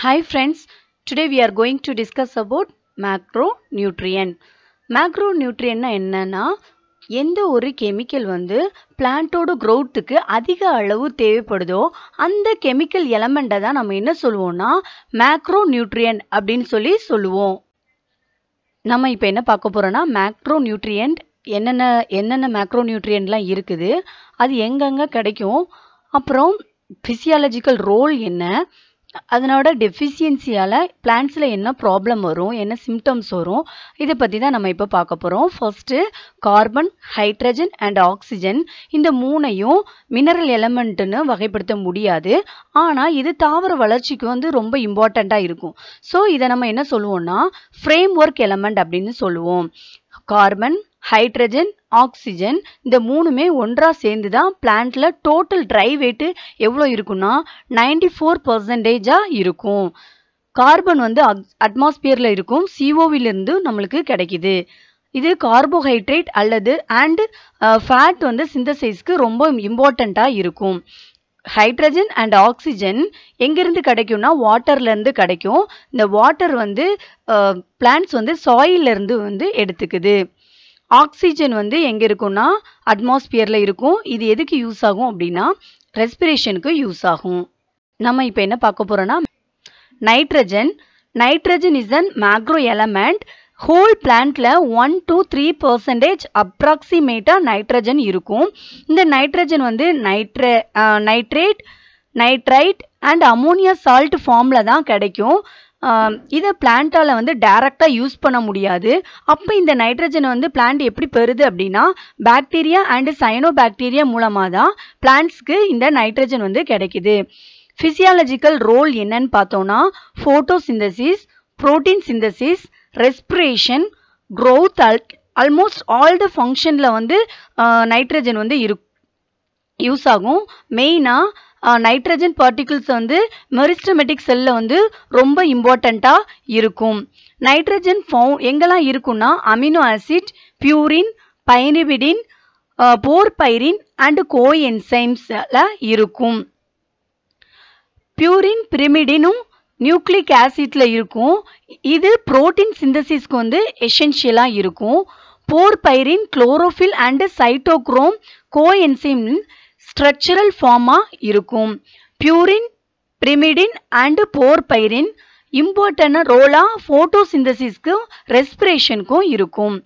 Hi friends, today we are going to discuss about macronutrient. மேக்ரோநியூட்ரியன்னா என்னன்னா எந்த ஒரு chemical வந்து பிளான்ட்டோட க்ரோத்துக்கு அதிக அளவு தேவைப்படுதோ அந்த கெமிக்கல் எலமெண்ட்டை தான் நம்ம என்ன சொல்லுவோம்னா மேக்ரோ நியூட்ரியன்ட் அப்படின்னு சொல்லி சொல்லுவோம் நம்ம இப்போ என்ன பார்க்க போகிறோன்னா மேக்ரோ நியூட்ரியன்ட் என்னென்ன என்னென்ன மேக்ரோ நியூட்ரியன்ட்லாம் இருக்குது அது எங்கெங்கே கிடைக்கும் அப்புறம் ஃபிசியாலஜிக்கல் ரோல் என்ன அதனோட டெஃபிஷியன்சியால் பிளான்ஸில் என்ன ப்ராப்ளம் வரும் என்ன சிம்டம்ஸ் வரும் இதை பற்றி தான் நம்ம இப்போ பார்க்க போகிறோம் first carbon hydrogen and oxygen இந்த மூணையும் மினரல் எலமெண்ட்டுன்னு வகைப்படுத்த முடியாது ஆனால் இது தாவர வளர்ச்சிக்கு வந்து ரொம்ப இம்பார்ட்டண்ட்டாக இருக்கும் ஸோ இதை நம்ம என்ன சொல்லுவோம்னா ஃப்ரேம் ஒர்க் எலமெண்ட் அப்படின்னு சொல்லுவோம் கார்பன் ஹைட்ரஜன் ஆக்சிஜன் இந்த மூணுமே ஒன்றாக சேர்ந்து தான் பிளான்ட்டில் டோட்டல் ட்ரை வெயிட்டு எவ்வளோ இருக்குன்னா நைன்டி ஃபோர் பர்சன்டேஜாக இருக்கும் கார்பன் வந்து அட்மாஸ்பியரில் இருக்கும் சிஓவிலிருந்து நம்மளுக்கு கிடைக்கிது இது கார்போஹைட்ரேட் அல்லது அண்டு ஃபேட் வந்து சிந்தசைஸ்க்கு ரொம்ப இம்பார்ட்டண்ட்டாக இருக்கும் ஹைட்ரஜன் அண்ட் ஆக்சிஜன் எங்கேருந்து கிடைக்கும்னா வாட்டர்லேருந்து கிடைக்கும் இந்த வாட்டர் வந்து பிளான்ட்ஸ் வந்து சாயிலிருந்து வந்து எடுத்துக்குது ஆக்சிஜன் வந்து எங்கே இருக்கும்னா அட்மாஸ்பியரில் இருக்கும் இது எதுக்கு யூஸ் ஆகும் அப்படின்னா ரெஸ்பிரேஷனுக்கு யூஸ் ஆகும் நம்ம இப்போ என்ன பார்க்க போகிறோன்னா nitrogen nitrogen is an macro element whole பிளான்ட்டில் ஒன் டூ த்ரீ பர்சன்டேஜ் அப்ராக்சிமேட்டாக நைட்ரஜன் இருக்கும் இந்த நைட்ரஜன் வந்து நைட்ரே nitrate nitrite and ammonia salt ஃபார்மில் தான் கிடைக்கும் இதை பிளான்ட்டால் வந்து டேரெக்டாக யூஸ் பண்ண முடியாது அப்போ இந்த நைட்ரஜனை வந்து பிளான்ட் எப்படி பெறுது அப்படின்னா பாக்டீரியா அண்டு சைனோ பாக்டீரியா மூலமாக தான் பிளான்ட்ஸ்க்கு இந்த நைட்ரஜன் வந்து கிடைக்குது ஃபிசியாலஜிக்கல் ரோல் என்னன்னு பார்த்தோம்னா synthesis protein synthesis respiration growth அல் அல்மோஸ்ட் ஆல் த ஃபங்க்ஷனில் வந்து நைட்ரஜன் வந்து இருக் யூஸ் ஆகும் மெயினாக நைட்ரஜன் பார்ட்டிகிள்ஸ் வந்து மெரிஸ்டமெட்டிக் செல்லில் வந்து ரொம்ப இம்பார்ட்டண்ட்டாக இருக்கும் நைட்ரஜன் ஃபவு எங்கெல்லாம் இருக்குன்னா amino acid purine pyrimidine porphyrin and கோஎன்சைம்ஸில் இருக்கும் பியூரின் பிரிமிடினும் நியூக்ளிக் ஆசிட்ல இருக்கும் இது புரோட்டீன் சிந்தசிஸ்க்கு வந்து எசென்ஷியலாக இருக்கும் porphyrin chlorophyll and cytochrome coenzyme structural ஃபார்மாக இருக்கும் பியூரின் பிரிமிடின் அண்டு போர்பைரின் இம்பார்ட்டன்டான ரோலாக ஃபோட்டோசிந்தசிஸ்க்கும் ரெஸ்பிரேஷனுக்கும் இருக்கும்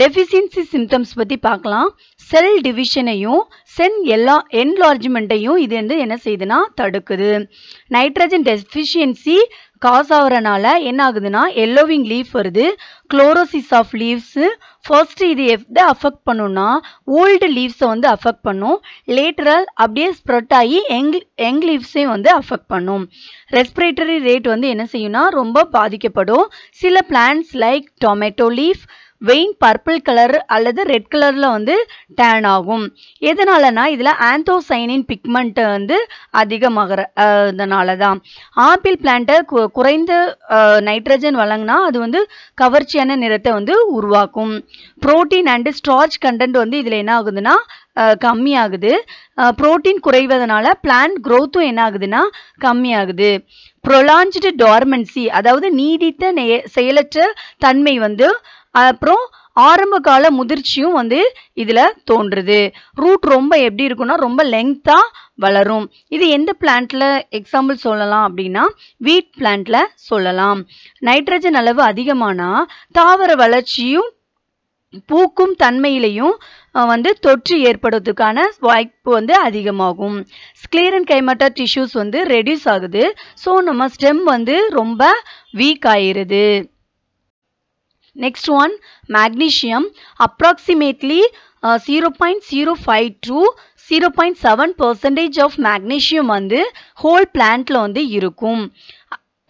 டெஃபிசியன்சி சிம்டம்ஸ் பற்றி பார்க்கலாம் செல் டிவிஷனையும் செல் எல்லா என்லார்ஜ்மெண்ட்டையும் இது வந்து என்ன செய்யுதுன்னா தடுக்குது நைட்ரஜன் டெஃபிஷியன்சி காஸ் ஆகிறனால என்ன ஆகுதுன்னா எல்லோவிங் லீஃப் வருது குளோரோசிஸ் ஆஃப் லீவ்ஸு ஃபர்ஸ்ட் இது எதை அஃபெக்ட் பண்ணுன்னா ஓல்டு லீவ்ஸை வந்து அஃபெக்ட் பண்ணும் லேட்டரால் அப்படியே ஸ்ப்ரெட் ஆகி யங் யங் லீவ்ஸையும் வந்து அஃபெக்ட் பண்ணும் ரெஸ்பிரேட்டரி ரேட் வந்து என்ன செய்யும்னா ரொம்ப பாதிக்கப்படும் சில plants like tomato leaf vein purple colour அல்லது ரெட் கலரில் வந்து டேன் ஆகும் எதனாலனா இதில் ஆந்தோசைனின் பிக்மெண்ட் வந்து அதிகமாகிற இதனால தான் ஆப்பிள் பிளான்ட்டை குறைந்த நைட்ரஜன் வழங்கினா அது வந்து கவர்ச்சியான நிறத்தை வந்து உருவாக்கும் புரோட்டீன் அண்டு ஸ்டார்ச் கண்டென்ட் வந்து இதில் என்ன ஆகுதுன்னா கம்மியாகுது புரோட்டீன் குறைவதனால பிளான்ட் க்ரோத்தும் என்ன ஆகுதுன்னா கம்மியாகுது ப்ரொலாஞ்சு டார்மன்சி அதாவது நீடித்த செயலற்ற தன்மை வந்து அப்புறம் ஆரம்ப கால முதிர்ச்சியும் வந்து இதில் தோன்றுது ரூட் ரொம்ப எப்படி இருக்கும்னா ரொம்ப லெங்க்த்தாக வளரும் இது எந்த பிளான்ட்டில் எக்ஸாம்பிள் சொல்லலாம் அப்படின்னா வீட் பிளான்ட்டில் சொல்லலாம் நைட்ரஜன் அளவு அதிகமானால் தாவர வளர்ச்சியும் பூக்கும் தன்மையிலையும் வந்து தொற்று ஏற்படுறதுக்கான வாய்ப்பு வந்து அதிகமாகும் ஸ்க்ளீரன் கைமட்ட டிஷ்யூஸ் வந்து ரெடியூஸ் ஆகுது ஸோ நம்ம ஸ்டெம் வந்து ரொம்ப வீக் ஆயிடுது Next one, magnesium approximately uh, 0.05 to 0.7 percentage of magnesium வந்து whole plantல வந்து இருக்கும்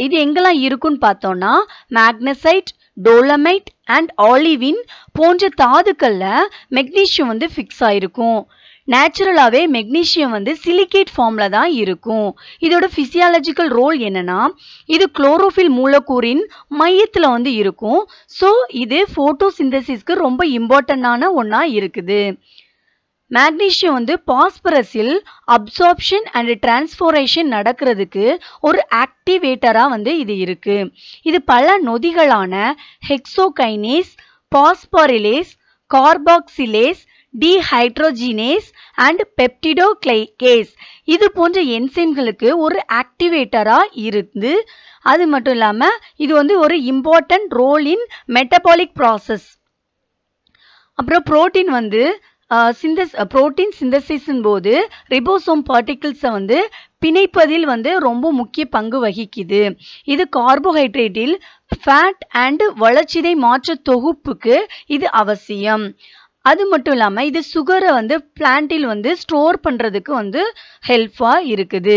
இது எங்கெல்லாம் இருக்குன்னு பார்த்தோம்னா மேக்னசைட் டோலமைட் அண்ட் ஆலிவின் போன்ற தாதுக்களில் மெக்னீஷியம் வந்து ஃபிக்ஸ் ஆயிருக்கும் நேச்சுரலாகவே மெக்னீஷியம் வந்து சிலிகேட் ஃபார்மில் தான் இருக்கும் இதோட ஃபிசியாலஜிக்கல் ரோல் என்னன்னா இது குளோரோஃபில் மூலக்கூறின் மையத்தில் வந்து இருக்கும் ஸோ இது ஃபோட்டோ சிந்தசிஸ்க்கு ரொம்ப இம்பார்ட்டண்ட்டான ஒன்றா இருக்குது மேக்னீஷியம் வந்து பாஸ்பரஸில் அப்சார்ப்ஷன் அண்ட் டிரான்ஸ்போரேஷன் நடக்கிறதுக்கு ஒரு ஆக்டிவேட்டராக வந்து இது இருக்குது இது பல நொதிகளான hexokinase phosphorylase carboxylase dehydrogenase and peptidoglycase இது போன்ற என்சைம்களுக்கு ஒரு ஆக்டிவேட்டராக இருந்து அது மட்டும் இல்லாமல் இது வந்து ஒரு important role in metabolic process அப்புறம் புரோட்டீன் வந்து சிந்தஸ் புரோட்டீன் சிந்தசிஸின் போது ரிபோசோம் பார்ட்டிகிள்ஸை வந்து பிணைப்பதில் வந்து ரொம்ப முக்கிய பங்கு வகிக்குது இது கார்போஹைட்ரேட்டில் ஃபேட் அண்ட் வளர்ச்சிதை மாற்ற தொகுப்புக்கு இது அவசியம் அது மட்டும் இல்லாமல் இது சுகரை வந்து பிளான்ட்டில் வந்து ஸ்டோர் பண்ணுறதுக்கு வந்து ஹெல்ப்ஃபாக இருக்குது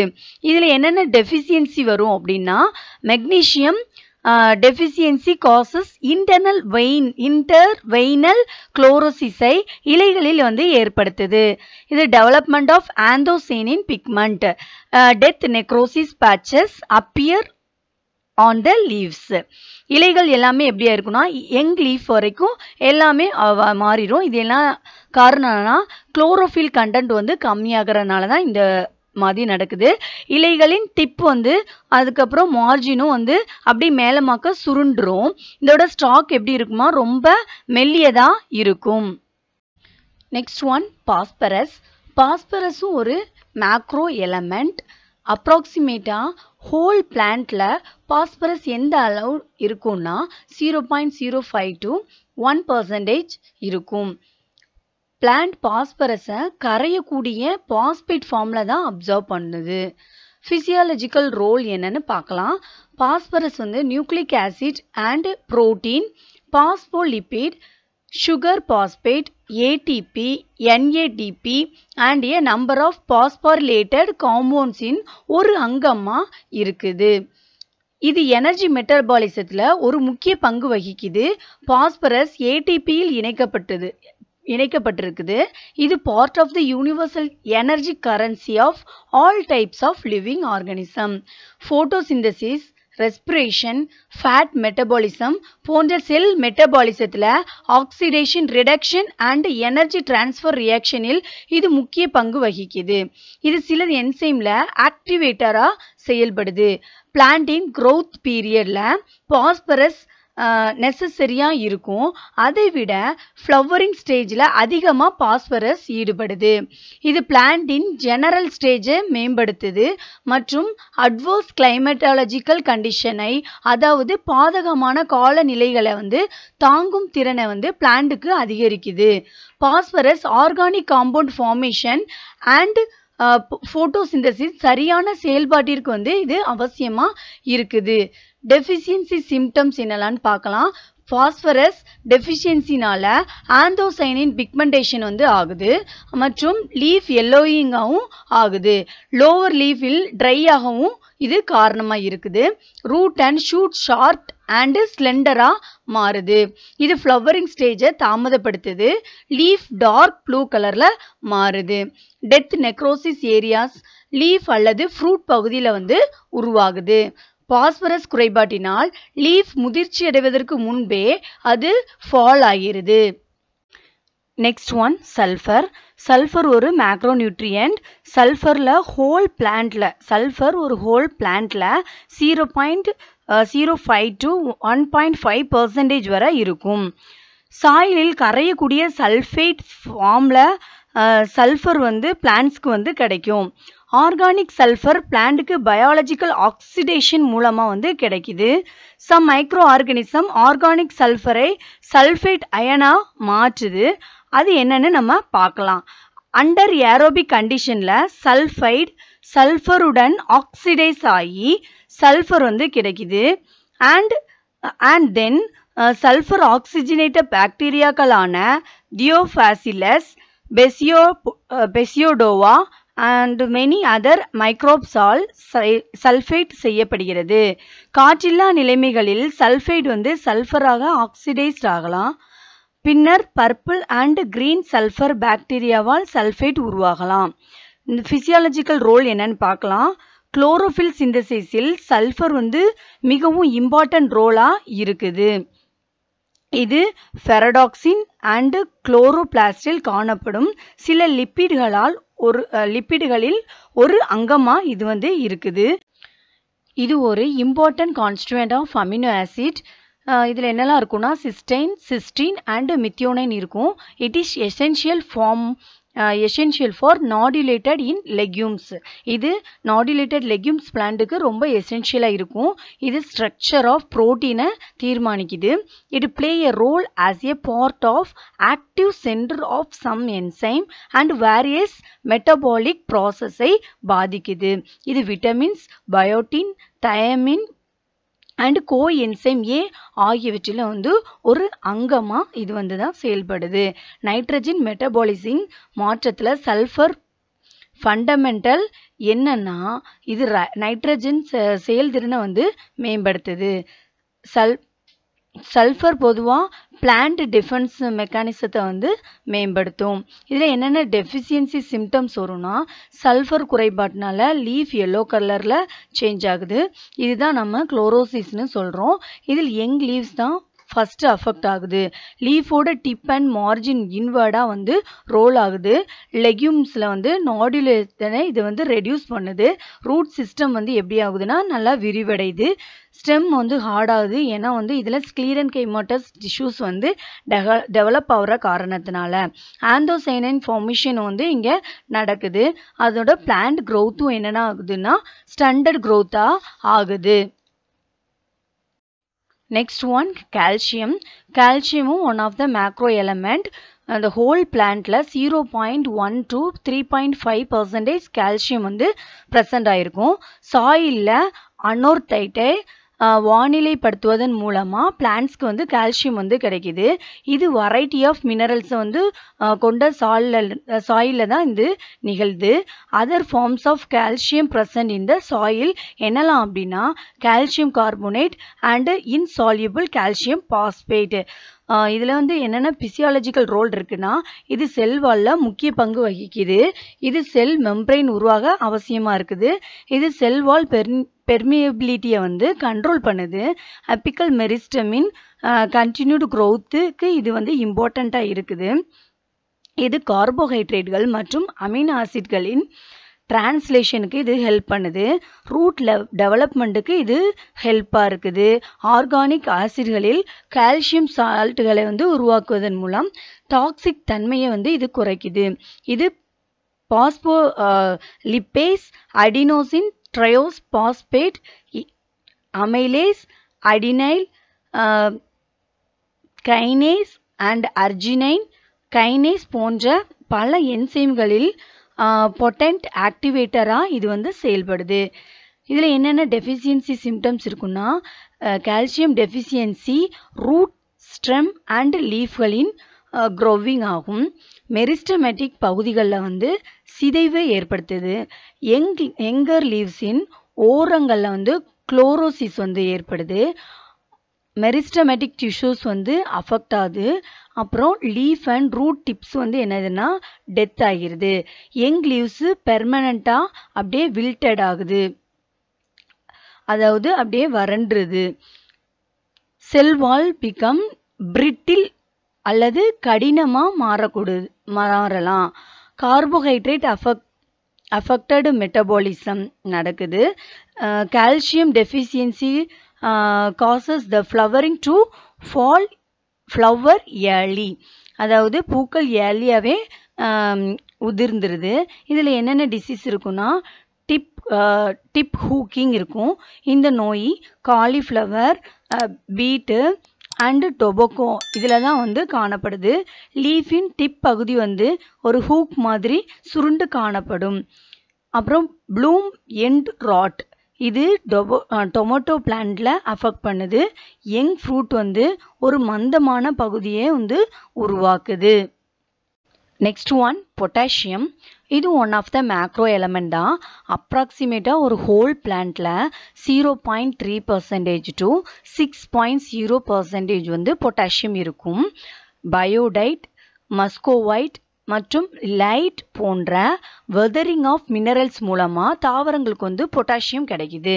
இதில் என்னென்ன டெஃபிசியன்சி வரும் அப்படின்னா magnesium deficiency causes internal vein interveinal குளோரோசிஸை இலைகளில் வந்து ஏற்படுத்துது இது development of anthocyanin pigment death necrosis patches appear on the leaves இலைகள் எல்லாமே எப்படியா இருக்குன்னா யங் லீஃப் வரைக்கும் எல்லாமே மாறிடும் இது எல்லாம் காரணம்னா குளோரோஃபில் கண்டென்ட் வந்து கம்மியாகிறனால தான் இந்த மாதிரி நடக்குது இலைகளின் டிப் வந்து அதுக்கப்புறம் மார்ஜினும் வந்து அப்படி மேலமாக்க சுருண்டுரும் இதோட ஸ்டாக் எப்படி இருக்குமா ரொம்ப மெல்லியதாக இருக்கும் நெக்ஸ்ட் ஒன் பாஸ்பரஸ் பாஸ்பரஸும் ஒரு மேக்ரோ எலமெண்ட் அப்ராக்சிமேட்டாக ஹோல் பிளான்ட்டில் பாஸ்பரஸ் எந்த அளவு இருக்கும்னா zero point zero five to one percentage இருக்கும் பிளான்ட் பாஸ்பரஸை கரையக்கூடிய பாஸ்பேட் ஃபார்மில் தான் அப்சர்வ் பண்ணுது ஃபிசியாலஜிக்கல் ரோல் என்னன்னு பார்க்கலாம் பாஸ்பரஸ் வந்து nucleic acid and protein phospholipid sugar phosphate ATP NADP and a number of phosphorylated compounds in ஒரு அங்கமாக இருக்குது இது எனர்ஜி மெட்டபாலிசத்தில் ஒரு முக்கிய பங்கு வகிக்குது பாஸ்பரஸ் ஏடிபியில் இணைக்கப்பட்டது இணைக்கப்பட்டிருக்குது இது part of the universal energy currency of all types of living organism photosynthesis respiration fat metabolism போன்ற செல் மெட்டபாலிசத்தில் oxidation reduction and energy transfer ரியாக்ஷனில் இது முக்கிய பங்கு வகிக்குது இது சில என்சைமில் ஆக்டிவேட்டராக செயல்படுது பிளான்டின் க்ரோத் பீரியடில் பாஸ்பரஸ் நெசசரியாக இருக்கும் அதை விட ஃப்ளவரிங் ஸ்டேஜில் அதிகமாக பாஸ்பரஸ் ஈடுபடுது இது பிளான்டின் ஜெனரல் ஸ்டேஜை மேம்படுத்துது மற்றும் அட்வோர்ஸ் கிளைமேட்டாலஜிக்கல் கண்டிஷனை அதாவது பாதகமான காலநிலைகளை வந்து தாங்கும் திறனை வந்து பிளான்ட்டுக்கு அதிகரிக்குது phosphorus organic compound formation and photosynthesis சரியான செயல்பாட்டிற்கு வந்து இது அவசியமாக இருக்குது டெஃபிஷியன்சி சிம்டம்ஸ் என்னெல்லாம்னு பார்க்கலாம் ஃபாஸ்பரஸ் டெஃபிஷியன்சினால் ஆந்தோசைனின் பிக்மெண்டேஷன் வந்து ஆகுது மற்றும் லீஃப் எல்லோயிங்காகவும் ஆகுது லோவர் லீஃபில் ட்ரையாகவும் இது காரணமாக இருக்குது root and shoot short and ஸ்லெண்டராக மாறுது இது ஃப்ளவரிங் ஸ்டேஜை தாமதப்படுத்துது லீஃப் டார்க் ப்ளூ கலரில் மாறுது டெத் நெக்ரோசிஸ் ஏரியாஸ் லீஃப் அல்லது ஃப்ரூட் பகுதியில் வந்து உருவாகுது பாஸ்பரஸ் குறைபாட்டினால் லீஃப் முதிர்ச்சி அடைவதற்கு முன்பே அது ஃபால் ஆகிறது நெக்ஸ்ட் ஒன் சல்ஃபர் சல்ஃபர் ஒரு மேக்ரோ நியூட்ரியன்ட் சல்ஃபரில் ஹோல் பிளான்ட்டில் சல்ஃபர் ஒரு ஹோல் பிளான்ட்டில் zero point zero five to one point five percentage வரை இருக்கும் சாயிலில் கரையக்கூடிய சல்ஃபேட் ஃபார்மில் சல்ஃபர் வந்து பிளான்ஸ்க்கு வந்து கிடைக்கும் ஆர்கானிக் சல்ஃபர் பிளான்ட்டுக்கு பயாலஜிக்கல் ஆக்சிடேஷன் மூலமாக வந்து கிடைக்கிது சம் மைக்ரோ ஆர்கனிசம் ஆர்கானிக் சல்ஃபரை சல்ஃபேட் அயனாக மாற்றுது அது என்னென்னு நம்ம பார்க்கலாம் அண்டர் ஏரோபிக் கண்டிஷனில் சல்ஃபைட் சல்ஃபருடன் ஆக்சிடைஸ் ஆகி சல்ஃபர் வந்து கிடைக்குது அண்ட் அண்ட் தென் சல்ஃபர் ஆக்சிஜனேட்ட பாக்டீரியாக்களான தியோஃபாசிலஸ் பெசியோ பெசியோடோவா அண்ட் மெனி அதர் மைக்ரோப்ஸால் சல்ஃபேட் செய்யப்படுகிறது காற்றில்லா நிலைமைகளில் சல்ஃபைட் வந்து சல்ஃபராக ஆக்சிடைஸ்ட் ஆகலாம் பின்னர் பர்பிள் அண்ட் கிரீன் சல்ஃபர் பாக்டீரியாவால் சல்ஃபேட் உருவாகலாம் இந்த ஃபிசியாலஜிக்கல் ரோல் என்னன்னு பார்க்கலாம் குளோரோஃபில் சிந்தசிஸில் சல்ஃபர் வந்து மிகவும் இம்பார்ட்டன்ட் ரோலாக இருக்குது இது ஃபெரடாக்சின் அண்டு குளோரோபிளாஸ்டில் காணப்படும் சில லிப்பிடுகளால் ஒரு லிப்பிடுகளில் ஒரு அங்கமாக இது வந்து இருக்குது இது ஒரு important constituent of amino acid இதில் என்னெல்லாம் இருக்குன்னா சிஸ்டைன் சிஸ்டின் அண்டு மித்தியோனைன் இருக்கும் it is essential form essential for nodulated in legumes இது நாடிலேட்டட் லெக்யூம்ஸ் பிளான்ட்டுக்கு ரொம்ப எசென்ஷியலாக இருக்கும் இது ஸ்ட்ரக்சர் ஆஃப் ப்ரோட்டீனை தீர்மானிக்குது it play a role as a part of active centre of some enzyme and various metabolic ப்ராசஸை பாதிக்குது இது vitamins biotin thiamine and coenzyme A ஆகியவற்றில் வந்து ஒரு அங்கமாக இது வந்து தான் செயல்படுது நைட்ரஜன் மெட்டபாலிசிங் மாற்றத்தில் சல்ஃபர் ஃபண்டமெண்டல் என்னன்னா இது நைட்ரஜன் செயல்திறனை வந்து மேம்படுத்துது சல் சல்ஃபர் பொதுவாக பிளான்ட் டிஃபென்ஸ் மெக்கானிசத்தை வந்து மேம்படுத்தும் இதில் என்னென்ன டெஃபிஷியன்சி சிம்டம்ஸ் வரும்னா சல்ஃபர் குறைபாட்டினால லீஃப் எல்லோ கலரில் சேஞ்ச் ஆகுது இதுதான் நம்ம குளோரோசிஸ்னு சொல்கிறோம் இதில் யங் லீவ்ஸ் தான் ஃபஸ்ட்டு அஃபெக்ட் ஆகுது லீஃபோட டிப் அண்ட் மார்ஜின் இன்வேர்டாக வந்து ரோல் ஆகுது லெக்யூம்ஸில் வந்து நாடுலேஷனை இது வந்து ரெடியூஸ் பண்ணுது ரூட் சிஸ்டம் வந்து எப்படி ஆகுதுன்னா நல்லா விரிவடையுது ஸ்டெம் வந்து ஹார்டாகுது ஏன்னா வந்து இதில் ஸ்கிளீரன் கைமாட்டஸ் டிஷ்யூஸ் வந்து டெக டெவலப் ஆகிற காரணத்தினால ஆந்தோசைனின் ஃபார்மேஷன் வந்து இங்கே நடக்குது அதோட பிளான்ட் க்ரோத்தும் என்னென்ன ஆகுதுன்னா ஸ்டாண்டர்ட் க்ரோத்தாக ஆகுது Next one calcium. Calcium one of the macro element. And uh, the whole plant less 0.1 to 3.5% is calcium the present. Soil la anorthite வானிலைப்படுத்துவதன் மூலமாக பிளான்ஸ்க்கு வந்து கால்சியம் வந்து கிடைக்கிது இது வெரைட்டி ஆஃப் மினரல்ஸை வந்து கொண்ட சாலில் சாயிலில் தான் இது நிகழ்து other forms of calcium present இந்த சாயில் என்னலாம் அப்படின்னா calcium carbonate and insoluble calcium phosphate இதில் வந்து என்னென்ன பிசியாலஜிக்கல் ரோல் இருக்குன்னா இது செல் வாலில் முக்கிய பங்கு வகிக்குது இது செல் மெம்பரைன் உருவாக அவசியமாக இருக்குது இது செல் வால் பெர் பெர்மியபிலிட்டியை வந்து கண்ட்ரோல் பண்ணுது அப்பிக்கல் மெரிஸ்டமின் கண்டினியூடு க்ரோத்துக்கு இது வந்து இம்பார்ட்டண்ட்டாக இருக்குது இது கார்போஹைட்ரேட்டுகள் மற்றும் அமினோ ஆசிட்களின் டிரான்ஸ்லேஷனுக்கு இது ஹெல்ப் பண்ணுது ரூட் லெவ் டெவலப்மெண்ட்டுக்கு இது ஹெல்ப்பாக இருக்குது ஆர்கானிக் ஆசிட்களில் கால்சியம் சால்ட்டுகளை வந்து உருவாக்குவதன் மூலம் டாக்ஸிக் தன்மையை வந்து இது குறைக்குது இது phospholipase adenosine triose phosphate amylase adenyl kinase and arginine kinase போன்ற பல என்சைம்களில் பொட்டன்ட் ஆக்டிவேட்டராக இது வந்து செயல்படுது இதில் என்னென்ன டெஃபிஷியன்சி சிம்டம்ஸ் இருக்குன்னா calcium deficiency root stem and லீஃப்களின் க்ரோவிங் ஆகும் மெரிஸ்டமேட்டிக் பகுதிகளில் வந்து சிதைவை ஏற்படுத்துது எங் எங்கர் லீவ்ஸின் ஓரங்களில் வந்து குளோரோசிஸ் வந்து ஏற்படுது மெரிஸ்டமேட்டிக் டிஷ்யூஸ் வந்து அஃபெக்ட் ஆகுது அப்புறம் லீஃப் அண்ட் ரூட் டிப்ஸ் வந்து என்னதுன்னா டெத் ஆகிருது யங் லீவ்ஸு பெர்மனண்ட்டாக அப்படியே வில்டட் ஆகுது அதாவது அப்படியே வறண்டுருது செல்வால் பிகம் பிரிட்டில் அல்லது கடினமாக மாறக்கூடு மாறலாம் கார்போஹைட்ரேட் அஃபெக்ட் அஃபெக்டடு மெட்டபாலிசம் நடக்குது calcium deficiency causes the flowering to fall flower early அதாவது பூக்கள் ஏர்லியாகவே உதிர்ந்துருது இதில் என்னென்ன டிசீஸ் இருக்குன்னா டிப் டிப் ஹூக்கிங் இருக்கும் இந்த நோய் காலிஃப்ளவர் பீட்டு அண்டு டொபக்கோ இதில் தான் வந்து காணப்படுது லீஃபின் டிப் பகுதி வந்து ஒரு ஹூக் மாதிரி சுருண்டு காணப்படும் அப்புறம் ப்ளூம் எண்ட் ராட் இது டொபோ டொமோட்டோ பிளான்ட்டில் அஃபெக்ட் பண்ணுது யங் ஃப்ரூட் வந்து ஒரு மந்தமான பகுதியை வந்து உருவாக்குது நெக்ஸ்ட் ஒன் பொட்டாசியம் இது one of the macro element தான் அப்ராக்சிமேட்டாக ஒரு ஹோல் பிளான்ட்டில் zero point three percentage to six point zero percentage வந்து பொட்டாசியம் இருக்கும் பயோடைட் மஸ்கோவைட் மற்றும் லைட் போன்ற வெதரிங் ஆஃப் மினரல்ஸ் மூலமாக தாவரங்களுக்கு வந்து பொட்டாசியம் கிடைக்குது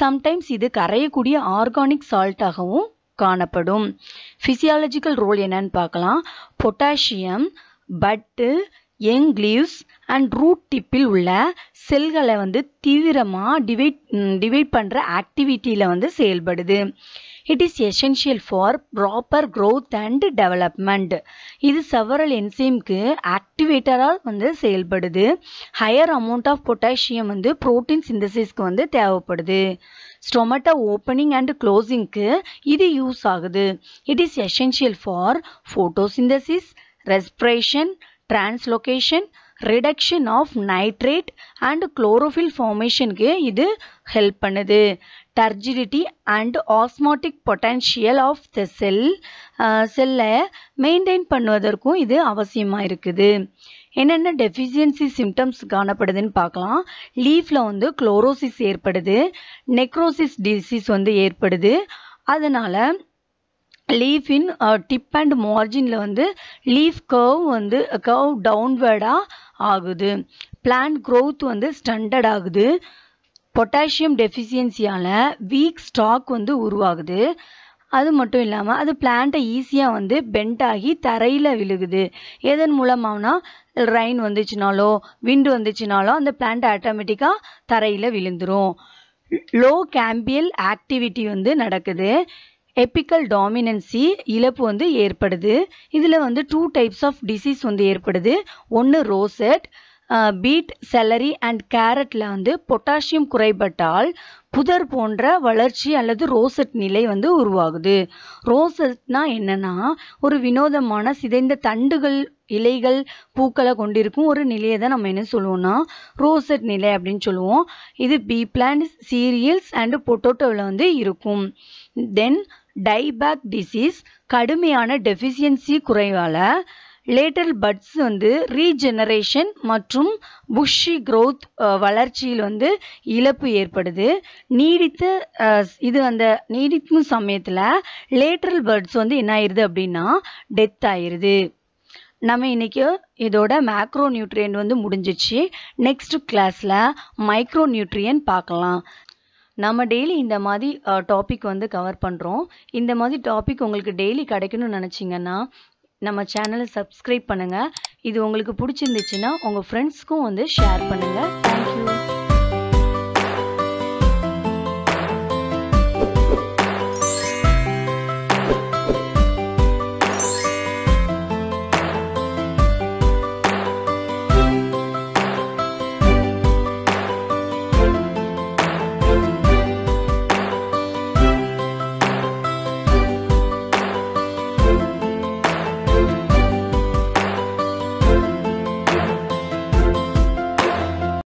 சம்டைம்ஸ் இது கரையக்கூடிய ஆர்கானிக் சால்ட்டாகவும் காணப்படும் ஃபிசியாலஜிக்கல் ரோல் என்னன்னு பார்க்கலாம் பொட்டாசியம் பட்டு யங் லீவ்ஸ் அண்ட் ரூட் டிப்பில் உள்ள செல்களை வந்து தீவிரமாக டிவைட் டிவைட் பண்ணுற ஆக்டிவிட்டியில் வந்து செயல்படுது it is essential for proper growth and development இது செவரல் என்சைம்க்கு ஆக்டிவேட்டராக வந்து செயல்படுது ஹையர் அமௌண்ட் ஆஃப் பொட்டாசியம் வந்து புரோட்டீன் சிந்தசிஸ்க்கு வந்து தேவைப்படுது ஸ்டொமட்டோ ஓப்பனிங் அண்ட் க்ளோசிங்க்கு இது யூஸ் ஆகுது it is essential for photosynthesis respiration translocation reduction of nitrate and chlorophyll ஃபார்மேஷனுக்கு இது ஹெல்ப் பண்ணுது turgidity and osmotic potential of the cell செல்லை மெயின்டைன் பண்ணுவதற்கும் இது அவசியமாக இருக்குது என்னென்ன டெஃபிஷியன்சி சிம்டம்ஸ் காணப்படுதுன்னு பார்க்கலாம் லீஃபில் வந்து குளோரோசிஸ் ஏற்படுது நெக்ரோசிஸ் டிசீஸ் வந்து ஏற்படுது அதனால் லீஃபின் டிப் அண்ட் மார்ஜினில் வந்து லீஃப் கர்வ் வந்து கர்வ் டவுன்வேர்டாக ஆகுது பிளான்ட் க்ரோத் வந்து ஸ்டண்டர்ட் ஆகுது பொட்டாசியம் டெஃபிஷியன்சியால் வீக் ஸ்டாக் வந்து உருவாகுது அது மட்டும் இல்லாமல் அது பிளான்ட்டை ஈஸியாக வந்து பெண்ட் ஆகி தரையில் விழுகுது எதன் மூலமாகனா ரெயின் வந்துச்சுனாலோ விண்டு வந்துச்சுனாலோ அந்த பிளான்ட் ஆட்டோமேட்டிக்காக தரையில் விழுந்துடும் லோ கேம்பியல் ஆக்டிவிட்டி வந்து நடக்குது எப்பிக்கல் டாமினன்சி இழப்பு வந்து ஏற்படுது இதில் வந்து டூ டைப்ஸ் ஆஃப் டிசீஸ் வந்து ஏற்படுது ஒன்று ரோசெட் பீட் செலரி அண்ட் கேரட்டில் வந்து பொட்டாசியம் குறைபட்டால் புதர் போன்ற வளர்ச்சி அல்லது ரோசட் நிலை வந்து உருவாகுது ரோசட்னா என்னென்னா ஒரு வினோதமான சிதைந்த தண்டுகள் இலைகள் பூக்களை கொண்டிருக்கும் ஒரு நிலையை தான் நம்ம என்ன சொல்லுவோம்னா ரோசட் நிலை அப்படின்னு சொல்லுவோம் இது பீ பிளான்ட் சீரியல்ஸ் அண்டு பொட்டோட்டோவில் வந்து இருக்கும் தென் டைபேக் டிசீஸ் கடுமையான டெஃபிஷியன்சி குறைவால் லேட்டல் பட்ஸ் வந்து ரீஜெனரேஷன் மற்றும் புஷ்ஷி க்ரோத் வளர்ச்சியில் வந்து இழப்பு ஏற்படுது நீடித்த இது அந்த நீடிக்கும் சமயத்தில் லேட்டரல் பர்ட்ஸ் வந்து என்ன ஆயிடுது அப்படின்னா டெத் ஆயிடுது நம்ம இன்றைக்கி இதோட மேக்ரோ நியூட்ரியன் வந்து முடிஞ்சிச்சு நெக்ஸ்ட் கிளாஸில் மைக்ரோ நியூட்ரியன் பார்க்கலாம் நம்ம டெய்லி இந்த மாதிரி டாபிக் வந்து கவர் பண்ணுறோம் இந்த மாதிரி டாபிக் உங்களுக்கு டெய்லி கிடைக்கணும்னு நினச்சிங்கன்னா நம்ம சேனலை சப்ஸ்கிரைப் பண்ணுங்கள் இது உங்களுக்கு பிடிச்சிருந்துச்சுன்னா உங்கள் ஃப்ரெண்ட்ஸ்க்கும் வந்து ஷேர் பண்ணுங்கள் தேங்க்யூ